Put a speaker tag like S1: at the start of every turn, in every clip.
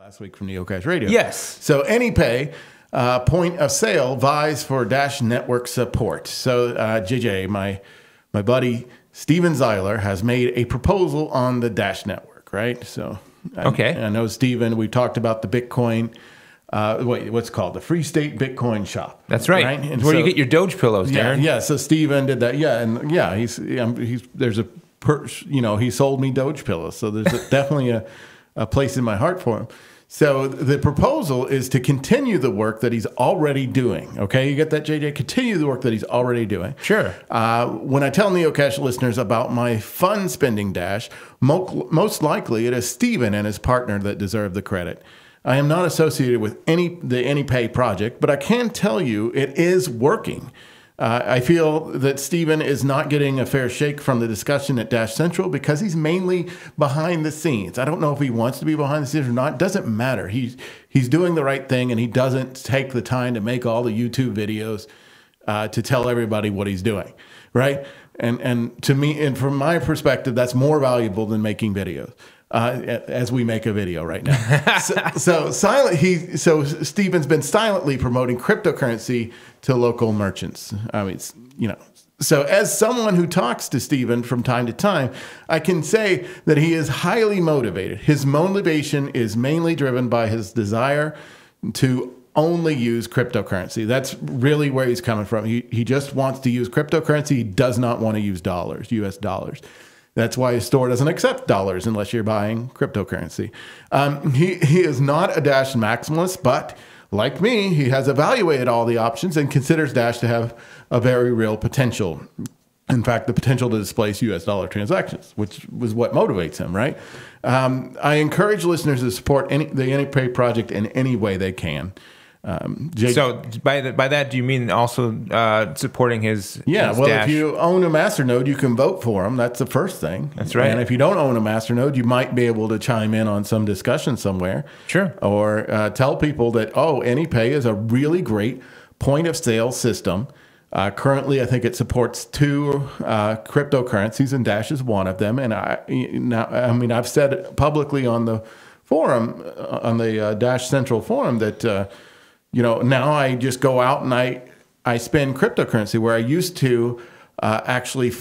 S1: last week from Neocash Radio. Yes. So AnyPay uh, point of sale vies for Dash network support. So uh, JJ, my my buddy Steven Zeiler has made a proposal on the Dash network, right? So I, okay, I know Steven. We talked about the Bitcoin. Uh, wait, what's called the Free State Bitcoin Shop? That's right. right? And where so, you get your
S2: Doge pillows, Darren. Yeah,
S1: yeah. So Steven did that. Yeah, and yeah, he's, he's there's a per, you know he sold me Doge pillows. So there's a, definitely a a place in my heart for him. So the proposal is to continue the work that he's already doing. Okay, you get that, JJ? Continue the work that he's already doing. Sure. Uh, when I tell NeoCash listeners about my fun spending dash, mo most likely it is Steven and his partner that deserve the credit. I am not associated with any the AnyPay project, but I can tell you it is working. Uh, I feel that Stephen is not getting a fair shake from the discussion at Dash Central because he's mainly behind the scenes. I don't know if he wants to be behind the scenes or not. Doesn't matter. He's he's doing the right thing and he doesn't take the time to make all the YouTube videos uh, to tell everybody what he's doing, right? And and to me and from my perspective, that's more valuable than making videos uh, as we make a video right now. so, so silent. He so Steven's been silently promoting cryptocurrency to local merchants. I mean, you know. So, as someone who talks to Stephen from time to time, I can say that he is highly motivated. His motivation is mainly driven by his desire to only use cryptocurrency. That's really where he's coming from. He, he just wants to use cryptocurrency. He does not want to use dollars, US dollars. That's why a store doesn't accept dollars unless you're buying cryptocurrency. Um, he, he is not a Dash maximalist, but like me, he has evaluated all the options and considers Dash to have a very real potential. In fact, the potential to displace US dollar transactions, which was what motivates him, right? Um, I encourage listeners to support any, the AnyPay project in any
S2: way they can. Um, so by the, by that, do you mean also uh, supporting his? Yeah. His well, dash? if
S1: you own a masternode, you can vote for him. That's the first thing. That's right. And if you don't own a masternode, you might be able to chime in on some discussion somewhere. Sure. Or uh, tell people that oh, AnyPay is a really great point of sale system. Uh, currently, I think it supports two uh, cryptocurrencies, and Dash is one of them. And I, now, I mean, I've said publicly on the forum, uh, on the uh, Dash Central forum, that you know, now I just go out and I I spend cryptocurrency where I used to uh, actually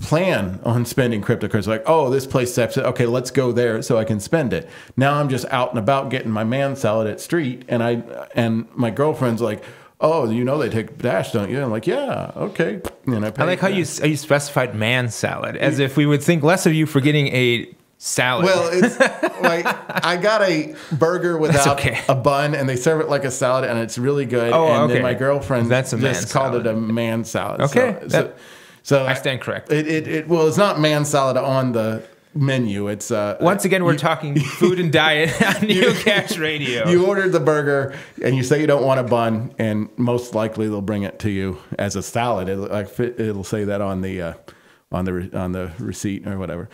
S1: plan on spending cryptocurrency. Like, oh, this place accepts it. Okay, let's go there so I can spend it. Now I'm just out and about getting my man salad at street, and I and my girlfriend's like. Oh, you know they take dash, don't you? I'm like, yeah, okay.
S2: And I, I like how you you specified man salad, as if we would think less of you for getting a salad. Well, it's like I got
S1: a burger without
S2: okay. a bun,
S1: and they serve it like a salad, and it's really good. Oh, and okay. then my girlfriend That's a just called salad. it a man salad. Okay, so, that, so I stand correct. It, it, it well, it's not man salad on the menu. It's uh, once again
S2: we're you, talking food and diet on New Cash Radio. You
S1: ordered the burger and you say you don't want a bun, and most likely they'll bring it to you as a salad. It'll, like, it'll say that on the uh, on the on the receipt or whatever.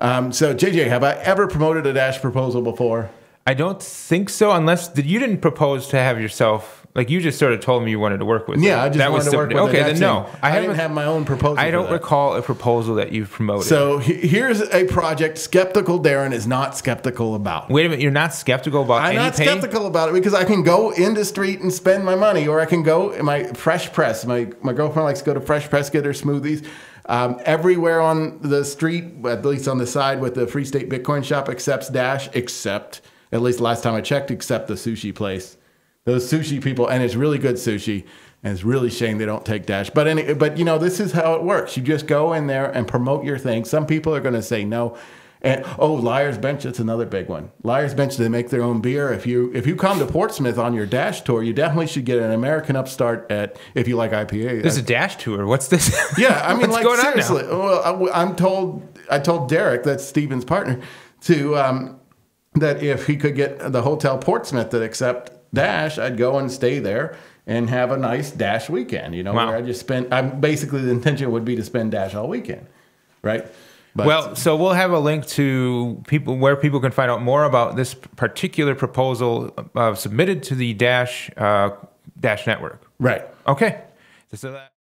S1: Um,
S2: so, JJ, have I ever promoted a Dash proposal before? I don't think so, unless did, you didn't propose to have yourself. Like you just sort of told me you wanted to work with. Yeah, I just that wanted was to work with. Okay, then no, I, I haven't have my own proposal. I don't recall a proposal that you've promoted. So
S1: here's a project
S2: skeptical
S1: Darren is not skeptical
S2: about. Wait a minute, you're not skeptical about. I'm not skeptical about it because
S1: I can go in the street and spend my money, or I can go my Fresh Press. My my girlfriend likes to go to Fresh Press get her smoothies. Um, everywhere on the street, at least on the side with the Free State Bitcoin shop, accepts Dash, except, at least last time I checked, except the sushi place. Those sushi people, and it's really good sushi. And it's really shame they don't take Dash. But any, but you know, this is how it works. You just go in there and promote your thing. Some people are going to say no. And oh, Liar's Bench, that's another big one. Liar's Bench, they make their own beer. If you if you come to Portsmouth on your dash tour, you definitely should get an American upstart at if you like IPA. There's a dash tour. What's this? Yeah, I mean, like seriously. Well, I, am told I told Derek that's Steven's partner to um, that if he could get the hotel Portsmouth to accept dash, I'd go and stay there and have a nice dash weekend. You know, wow. where I just spent. I'm basically the intention would be to spend dash all weekend, right?
S2: But well, so we'll have a link to people where people can find out more about this particular proposal uh, submitted to the Dash uh, Dash Network. Right. Okay. So that.